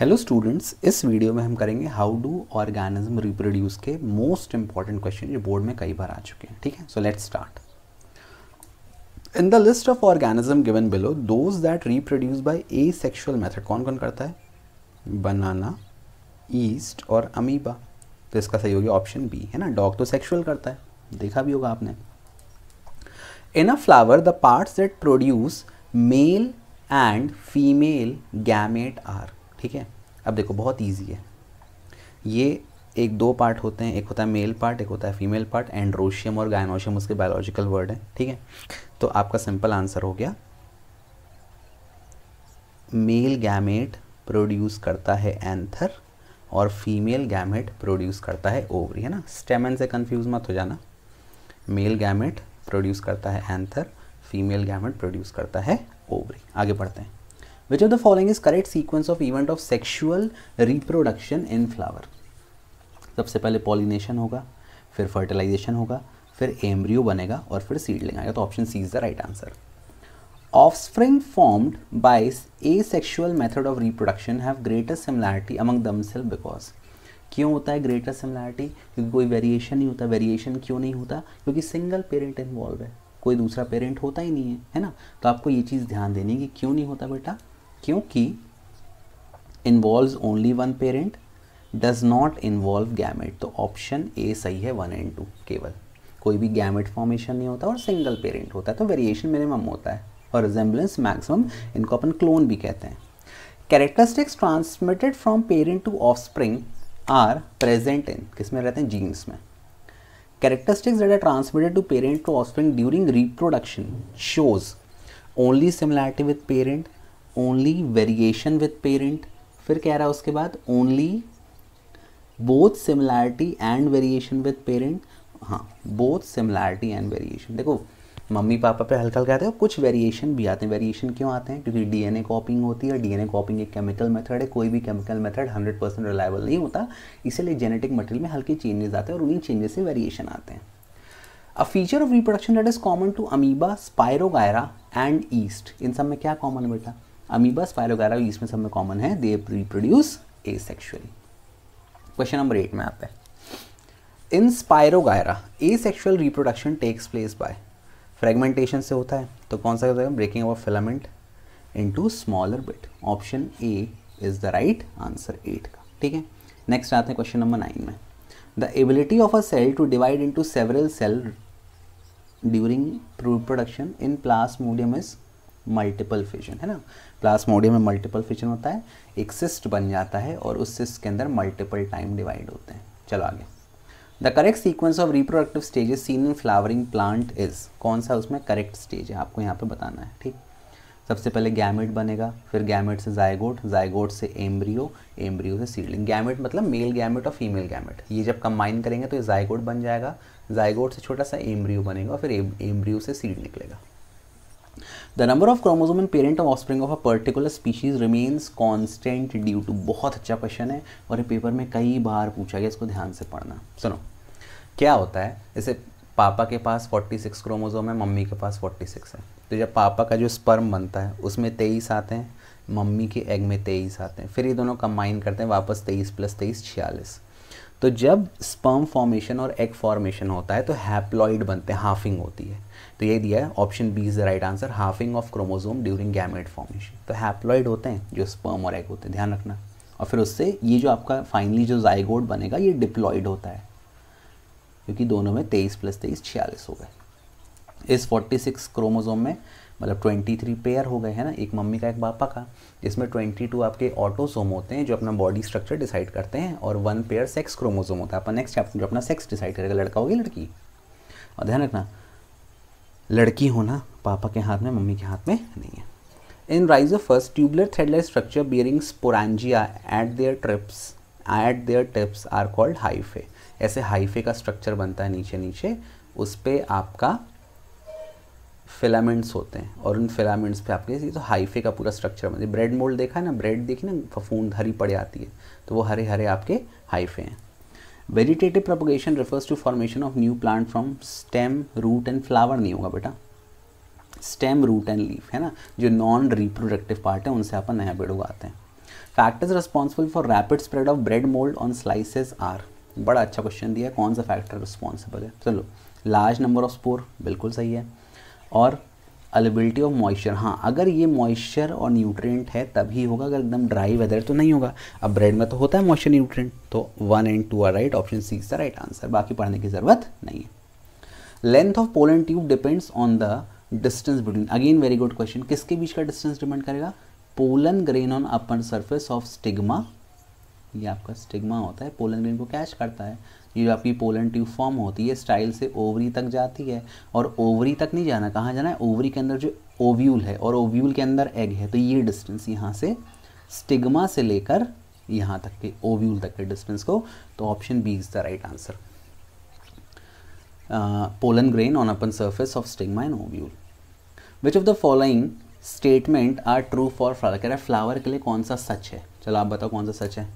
hello students इस video में हम करेंगे हाउ डू ऑर्गेनिज्म रिप्रोड्यूस के मोस्ट इंपॉर्टेंट क्वेश्चन जो बोर्ड में कई बार आ चुके हैं ठीक है so let's start in the list of organism given below those that reproduce by asexual method कौन कौन करता है बनाना ईस्ट और अमीबा तो इसका सही होगी ऑप्शन बी है ना डॉग तो सेक्शुअल करता है देखा भी होगा आपने in a flower the parts that produce male and female gamete are ठीक है अब देखो बहुत ईजी है ये एक दो पार्ट होते हैं एक होता है मेल पार्ट एक होता है फीमेल पार्ट एंड्रोशियम और गायनोशियम उसके बायोलॉजिकल वर्ड है ठीक है तो आपका सिंपल आंसर हो गया मेल गैमेट प्रोड्यूस करता है एंथर और फीमेल गैमेट प्रोड्यूस करता है ओवरी है ना स्टेमन से कंफ्यूज मत हो जाना मेल गैमेट प्रोड्यूस करता है एंथर फीमेल गैमेट प्रोड्यूस करता है ओवरी आगे बढ़ते हैं which of the following is correct sequence of event of sexual reproduction in flower सबसे पहले पॉलिनेशन होगा फिर फर्टिलाइजेशन होगा फिर एम्ब्रियो बनेगा और फिर सीडलिंग आएगा तो option C is the right answer of offspring formed by asexual method of reproduction have greater similarity among them themselves because क्यों होता है ग्रेटर सिमिलैरिटी क्योंकि कोई वेरिएशन नहीं होता वेरिएशन क्यों नहीं होता क्योंकि सिंगल पेरेंट इन्वॉल्व है कोई दूसरा पेरेंट होता ही नहीं है है ना तो आपको ये चीज़ ध्यान देनी है कि क्यों नहीं होता बेटा क्योंकि involve only one parent does not involve gamete तो ऑप्शन ए सही है वन एंड टू केवल कोई भी गैमेट फॉर्मेशन नहीं होता और सिंगल पेरेंट होता है तो वेरिएशन मिनिमम होता है और रिजेंबलेंस मैक्सिमम इनको अपन क्लोन भी कहते हैं characteristics transmitted from parent to offspring are present in किस में रहते हैं जीन्स में characteristics are transmitted to parent to offspring during reproduction shows only similarity with parent only variation with parent फिर कह रहा है उसके बाद only both similarity and variation with parent हाँ बोथ सिमिलैरिटी एंड वेरिएशन देखो मम्मी पापा पे हल्का हल्का आते हैं कुछ वेरिएशन भी आते हैं वेरिएशन क्यों आते हैं क्योंकि डीएनए कॉपिंग होती है डीएनए कॉपिंग एक केमिकल मेथड है कोई भी केमिकल मेथड 100 परसेंट रिलायबल नहीं होता इसीलिए जेनेटिक मटेरियल में हल्के चेंजेस आते हैं और उन्हीं चेंजेस से वेरिएशन आते हैं a feature of reproduction that is common to amoeba Spirogyra and yeast इन सब में क्या कॉमन है बेटा अमीबस फाइलोगैरा इसमें सब में कॉमन है they reproduce a question number eight में आता है in Spirogyra asexual reproduction takes place by fragmentation से होता है तो कौन सा होता है breaking off filament into smaller bit option A is the right answer eight का ठीक है नेक्स्ट आते हैं क्वेश्चन नंबर नाइन में the ability of a cell to divide into several cell during reproduction in Plasmodium is multiple fission है ना plasmodium में multiple fission होता है एक सिस्ट बन जाता है और उस सिस्ट के अंदर मल्टीपल टाइम डिवाइड होते हैं चलो आगे the correct sequence of reproductive stages seen in flowering plant is कौन सा उसमें करेक्ट स्टेज है आपको यहाँ पे बताना है ठीक सबसे पहले गैमेट बनेगा फिर गैमेट से जायगोट जायगोट से एम्ब्रियो एम्ब्रियो से सीडलिंग गैमेट मतलब मेल गैमेट और फीमेल गैमेट ये जब कंबाइन करेंगे तो ये जायगोट बन जाएगा जायगोट से छोटा सा एम्ब्रियो बनेगा और फिर एम्ब्रियो से सीड निकलेगा the number of chromosome in parent of offspring of a particular species remains constant due to बहुत अच्छा क्वेश्चन है और ये पेपर में कई बार पूछा गया इसको ध्यान से पढ़ना सुनो क्या होता है जैसे पापा के पास 46 क्रोमोजोम है मम्मी के पास 46 है तो जब पापा का जो स्पर्म बनता है उसमें तेईस आते हैं मम्मी के एग में तेईस आते हैं फिर ये दोनों कंबाइन करते हैं वापस तेईस प्लस तेईस छियालीस तो जब स्पर्म फॉर्मेशन और एग फॉर्मेशन होता है तो हैप्लॉइड बनते हैं हाफिंग होती है तो ये दिया है option B is the right answer halving of chromosome during gamete formation तो हैप्लॉइड होते हैं जो स्पर्म और एग होते हैं ध्यान रखना और फिर उससे ये जो आपका फाइनली जो जाइगोड बनेगा ये डिप्लॉयड होता है क्योंकि दोनों में तेईस प्लस तेईस छियालीस हो गए इस फोर्टी सिक्स क्रोमोजोम में मतलब 23 पेयर हो गए हैं ना एक मम्मी का एक पापा का जिसमें 22 आपके ऑटोसोम होते हैं जो अपना बॉडी स्ट्रक्चर डिसाइड करते हैं और वन पेयर सेक्स क्रोमोसोम होता है अपना नेक्स्ट चैप्टर जो अपना सेक्स डिसाइड करेगा लड़का होगी लड़की और ध्यान रखना लड़की होना पापा के हाथ में मम्मी के हाथ में नहीं है in Rhizopus tubular threadless structure bearing sporangia at their trips at their tips are called hyphae ऐसे हाइफे का स्ट्रक्चर बनता है नीचे नीचे उस पर आपका फिलामेंट्स होते हैं और उन फिलामेंट्स पे आपके तो हाइफे का पूरा स्ट्रक्चर बनता है ब्रेड मोल्ड देखा है ना ब्रेड देखी ना फफूंद हरी पड़ जाती है तो वो हरे हरे आपके हाइफे हैं vegetative propagation refers to formation of new plant from stem root and flower नहीं होगा बेटा स्टेम रूट एंड लीफ है ना जो नॉन रिप्रोडक्टिव पार्ट है उनसे अपन नया पेड़ उगाते हैं factors responsible for rapid spread of bread mould on slices are बड़ा अच्छा क्वेश्चन दिया कौन सा फैक्टर रिस्पॉन्सिबल है चलो लार्ज नंबर ऑफ स्पोर बिल्कुल सही है और अलेबिलिटी ऑफ मॉइस्चर हाँ अगर ये मॉइस्चर और न्यूट्रिएंट है तभी होगा अगर एकदम ड्राई वेदर तो नहीं होगा अब ब्रेड में तो होता है मॉइस्चर न्यूट्रिएंट तो one and two are right option C is the right answer बाकी पढ़ने की ज़रूरत नहीं है length of pollen tube depends on the distance between again very good question किसके बीच का डिस्टेंस डिपेंड करेगा pollen grain on upper surface of stigma ये आपका स्टिग्मा होता है पोलन ग्रेन को कैच करता है ये जो आपकी पोलन ट्यूब फॉर्म होती है स्टाइल से ओवरी तक जाती है और ओवरी तक नहीं जाना कहाँ जाना है ओवरी के अंदर जो ओव्यूल है और ओव्यूल के अंदर एग है तो ये डिस्टेंस यहाँ से स्टिग्मा से लेकर यहाँ तक के ओव्यूल तक के डिस्टेंस को तो option B is the right answer pollen grain on upper surface of stigma and ovule which of the following statement are true for flower कह रहे फ्लावर के लिए कौन सा सच है चलो आप बताओ कौन सा सच है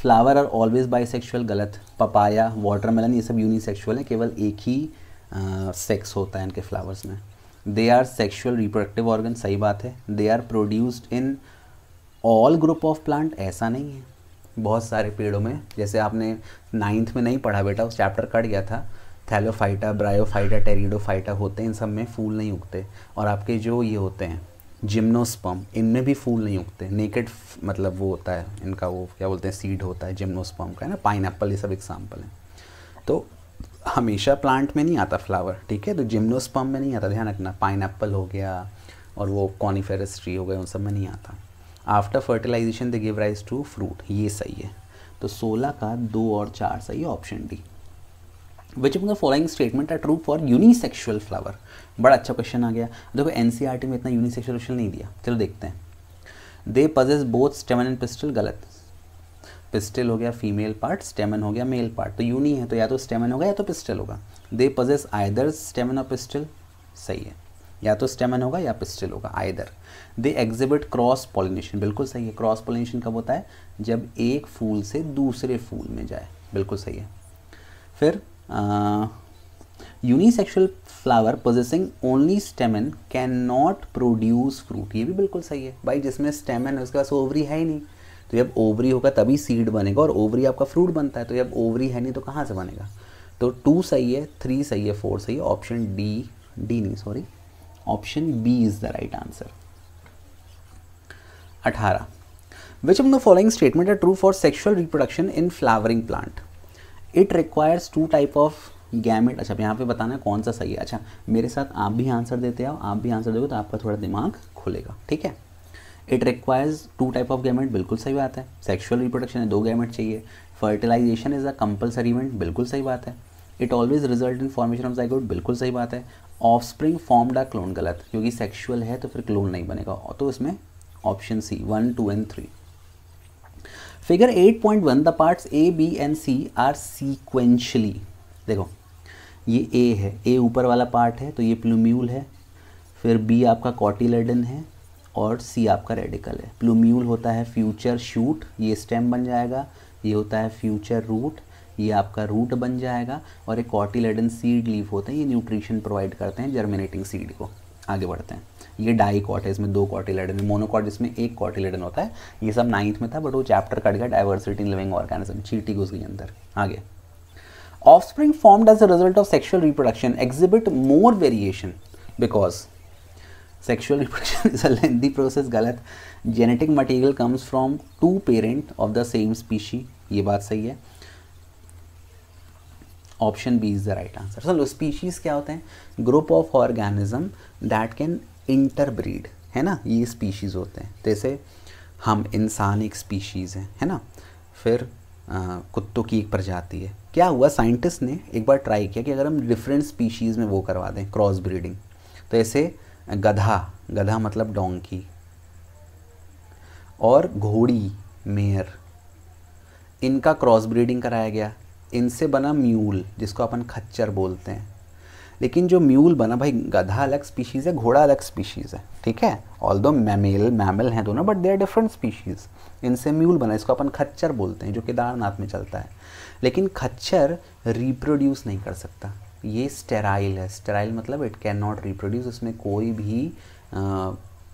फ्लावर आर ऑलवेज सेक्शुअल गलत पपाया वाटरमेलन ये सब यूनिसेक्सुअल है केवल एक ही सेक्स uh, होता है इनके फ्लावर्स में they are sexual reproductive organ सही बात है they are produced in all group of plant ऐसा नहीं है बहुत सारे पेड़ों में जैसे आपने नाइन्थ में नहीं पढ़ा बेटा उस चैप्टर कट गया था थैलोफाइटा ब्रायोफाइटा टेरिडोफाइटा होते हैं इन सब में फूल नहीं उगते और आपके जो ये होते हैं जिम्नोस्पम इनमें भी फूल नहीं उगते नेकेड मतलब वो होता है इनका वो क्या बोलते हैं सीड होता है जिम्नोस्पम का है ना पाइन ये सब एग्जाम्पल है तो हमेशा प्लांट में नहीं आता फ्लावर ठीक है तो जिम्नोस्पम में नहीं आता ध्यान रखना पाइन हो गया और वो कॉनिफेरस ट्री हो गए उन सब में नहीं आता after fertilisation they give rise to fruit ये सही है तो सोलह का दो और चार सही option D which of the following statement are true for unisexual flower बड़ा अच्छा क्वेश्चन आ गया देखो एन e में इतना यूनिसेक्शुअल क्वेश्चन नहीं दिया चलो देखते हैं they possess both stamen and pistil गलत पिस्टल हो गया फीमेल पार्ट स्टेमन हो गया मेल पार्ट तो यूनी है तो या तो स्टेमन होगा या तो पिस्टल होगा दे पजेस आयदर स्टेमन और पिस्टल सही है या तो स्टेमन होगा या पिस्टल होगा either they exhibit cross pollination बिल्कुल सही है क्रॉस पॉलिनेशन कब होता है जब एक फूल से दूसरे फूल में जाए बिल्कुल सही है फिर unisexual flower possessing only stamen can not produce fruit ये भी बिल्कुल सही है भाई जिसमें स्टेमन है उसके पास ओवरी है ही नहीं तो जब ओवरी होगा तभी सीड बनेगा और ओवरी आपका फ्रूट बनता है तो जब ओवरी है नहीं तो कहाँ से बनेगा तो टू सही है थ्री सही है फोर सही है ऑप्शन डी डी नहीं sorry option B is the right answer अठारह which of the following statement are true for sexual reproduction in flowering plant it requires two type of gamete अच्छा यहाँ पे बताना है कौन सा सही है अच्छा मेरे साथ आप भी आंसर देते आओ आप भी आंसर दोगे तो आपका थोड़ा दिमाग खुलेगा ठीक है it requires two type of gamete बिल्कुल सही बात है सेक्शुअल रिप्रोडक्शन है दो गैमेट चाहिए fertilization is a compulsory event बिल्कुल सही बात है it always result in formation of zygote बिल्कुल सही बात है ऑफ स्प्रिंग फॉर्म्ड डा क्लोन गलत क्योंकि सेक्शुअल है तो फिर क्लोन नहीं बनेगा तो इसमें option C one two and three figure 8.1 the parts A B and C are sequentially देखो ये ए है ए ऊपर वाला पार्ट है तो ये प्लूम्यूल है फिर बी आपका कॉटिलेडन है और सी आपका रेडिकल है प्लूम्यूल होता है फ्यूचर शूट ये स्टेम बन जाएगा ये होता है फ्यूचर रूट ये आपका रूट बन जाएगा और एक कॉटिलेडन सीड लीफ होते हैं ये न्यूट्रिशन प्रोवाइड करते हैं जर्मिनेटिंग सीड को आगे बढ़ते हैं ये डाई कॉट है इसमें दो कॉटिलेडन मोनोकॉट जिसमें एक कॉटिलेडन होता है ये सब नाइन्थ में था बट वो चैप्टर कट गया डाइवर्सिटी इन लिविंग ऑर्गेनिज्म चीटी घुस गई अंदर आगे offspring formed as a result of sexual reproduction exhibit more variation because sexual reproduction is a lengthy process गलत genetic material comes from two parent of the same species ये बात सही है option B is the right answer sir species क्या होते हैं group of organism that can interbreed है ना ये स्पीशीज़ होते हैं जैसे हम इंसान एक स्पीशीज़ हैं है ना फिर कुत्तों की एक प्रजाति है क्या हुआ साइंटिस्ट ने एक बार ट्राई किया कि अगर हम डिफरेंट स्पीशीज़ में वो करवा दें क्रॉस ब्रीडिंग तो ऐसे गधा गधा मतलब डोंकी और घोड़ी मेयर इनका क्रॉस ब्रीडिंग कराया गया इनसे बना म्यूल जिसको अपन खच्चर बोलते हैं लेकिन जो म्यूल बना भाई गधा अलग स्पीशीज़ है घोड़ा अलग स्पीशीज़ है ठीक है ऑल दो मैमेल मैमल हैं दोनों but they are different species इनसे म्यूल बना इसको अपन खच्चर बोलते हैं जो केदारनाथ में चलता है लेकिन खच्चर रिप्रोड्यूस नहीं कर सकता ये स्टेराइल है स्टेराइल मतलब इट कैन नॉट रिप्रोड्यूस इसमें कोई भी आ,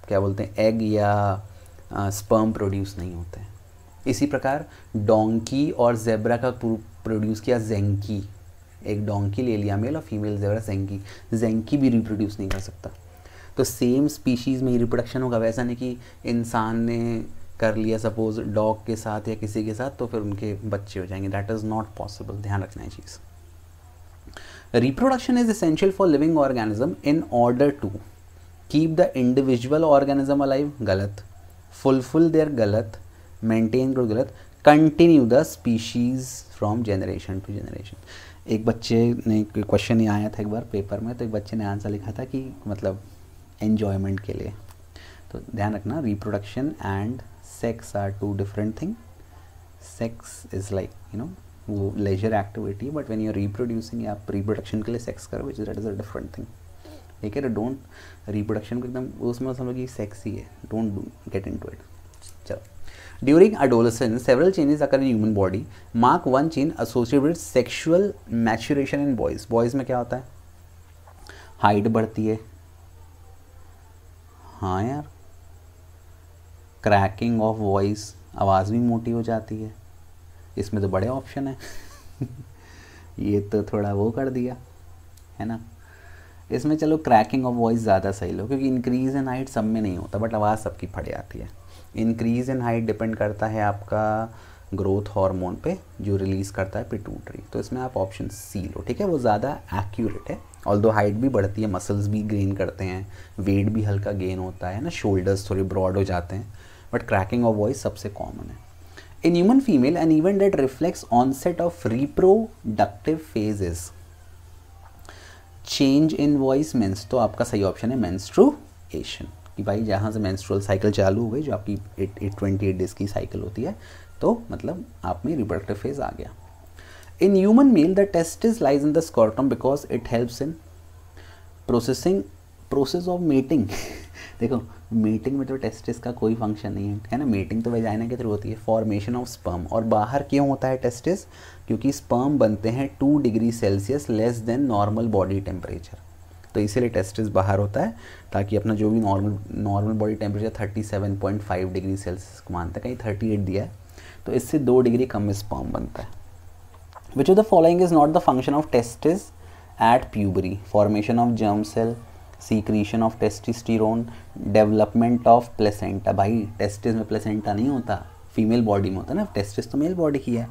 क्या बोलते हैं एग या स्पर्म प्रोड्यूस नहीं होते इसी प्रकार डोंकी और जेब्रा का प्रोड्यूस किया जेंकी एक डोंकी ले लिया मेल और फीमेल जेवरा जेंकी जेंकी भी रिप्रोड्यूस नहीं कर सकता तो सेम स्पीशीज़ में ही रिप्रोडक्शन होगा वैसा नहीं कि इंसान ने कर लिया सपोज डॉग के साथ या किसी के साथ तो फिर उनके बच्चे हो जाएंगे दैट इज़ नॉट पॉसिबल ध्यान रखना है चीज़ reproduction is essential for living organism in order to keep the individual organism alive गलत फुलफिल देयर गलत मेंटेन गलत continue the species from generation to generation एक बच्चे ने क्वेश्चन ही आया था एक बार पेपर में तो एक बच्चे ने आंसर लिखा था कि मतलब एन्जॉयमेंट के लिए तो ध्यान रखना reproduction and sex are two different thing sex is like you know वो leisure activity but when you are reproducing आप रिप्रोडक्शन के लिए सेक्स करो which is that is a different thing ठीक है डोंट तो रिप्रोडक्शन को एकदम उसमें समझो कि सेक्स ही है don't get into it चलो during adolescence several changes occur in human body mark one change associated with sexual maturation in boys boys में क्या होता है हाइट बढ़ती है हाँ यार क्रैकिंग ऑफ वॉइस आवाज़ भी मोटी हो जाती है इसमें तो बड़े ऑप्शन है ये तो थोड़ा वो कर दिया है ना इसमें चलो क्रैकिंग ऑफ वॉइस ज़्यादा सही लो क्योंकि इंक्रीज इन हाइट सब में नहीं होता बट आवाज़ सबकी फट जाती है इंक्रीज इन हाइट डिपेंड करता है आपका ग्रोथ हार्मोन पे जो रिलीज़ करता है पिटूटरी तो इसमें आप ऑप्शन सी लो ठीक है वो ज़्यादा एक्यूरेट है ऑल दो हाइट भी बढ़ती है मसल्स भी गेन करते हैं वेट भी हल्का गेन होता है ना शोल्डर्स थोड़े ब्रॉड हो जाते हैं बट क्रैकिंग ऑफ वॉइस सबसे कॉमन है in human female an event date on onset of reproductive phases change in voice menses तो आपका सही ऑप्शन है मेंस्ट्रुएशन कि भाई जहाँ से मैंस्ट्रल साइकिल चालू हो गई जो आपकी eight eight twenty eight days की साइकिल होती है तो मतलब आप में रिप्रोडक्टिव फेज आ गया in human male the testis lies in the scrotum because it helps in processing process of meeting देखो मीटिंग में तो टेस्टिस का कोई फंक्शन नहीं है है ना मीटिंग तो वजाइना के थ्रू होती है फॉर्मेशन ऑफ स्पर्म और बाहर क्यों होता है टेस्टिस क्योंकि स्पर्म बनते हैं two degree Celsius less than normal body temperature तो इसीलिए टेस्टिस बाहर होता है ताकि अपना जो भी normal normal body temperature thirty seven point five degree Celsius को मानता है कहीं थर्टी एट दिया है तो इससे दो डिग्री कम स्पॉम बनता है which of the following is not the function of testis at puberty formation of germ cell secretion of testosterone development of placenta भाई टेस्टिस में प्लेसेंटा नहीं होता फीमेल बॉडी में होता है ना टेस्टिस तो मेल बॉडी की है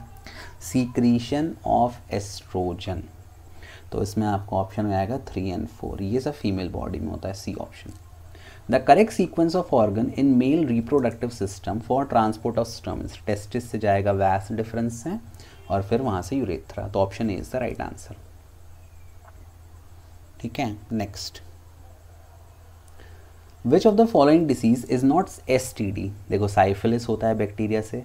सीक्रीशन ऑफ एस्ट्रोजन तो इसमें आपको ऑप्शन में आएगा थ्री एंड फोर ये सब फीमेल बॉडी में होता है C option the correct sequence of organ in male reproductive system for transport of sperm testis से जाएगा वैस डिफरेंस है और फिर वहाँ से यूरेथ्रा तो option A is the right answer ठीक है next which of the following disease is not as देखो साइफिलिस होता है बैक्टीरिया से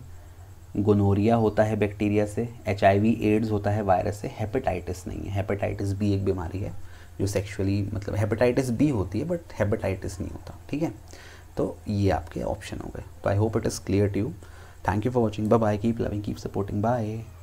गोनोरिया होता है बैक्टीरिया से एच एड्स होता है वायरस से हेपेटाइटिस नहीं है हेपेटाइटिस बी एक बीमारी है जो सेक्सुअली मतलब हेपेटाइटिस बी होती है बट हेपेटाइटिस नहीं होता ठीक है तो ये आपके ऑप्शन हो गए तो I hope it is clear to you thank you for watching bye bye keep loving keep supporting bye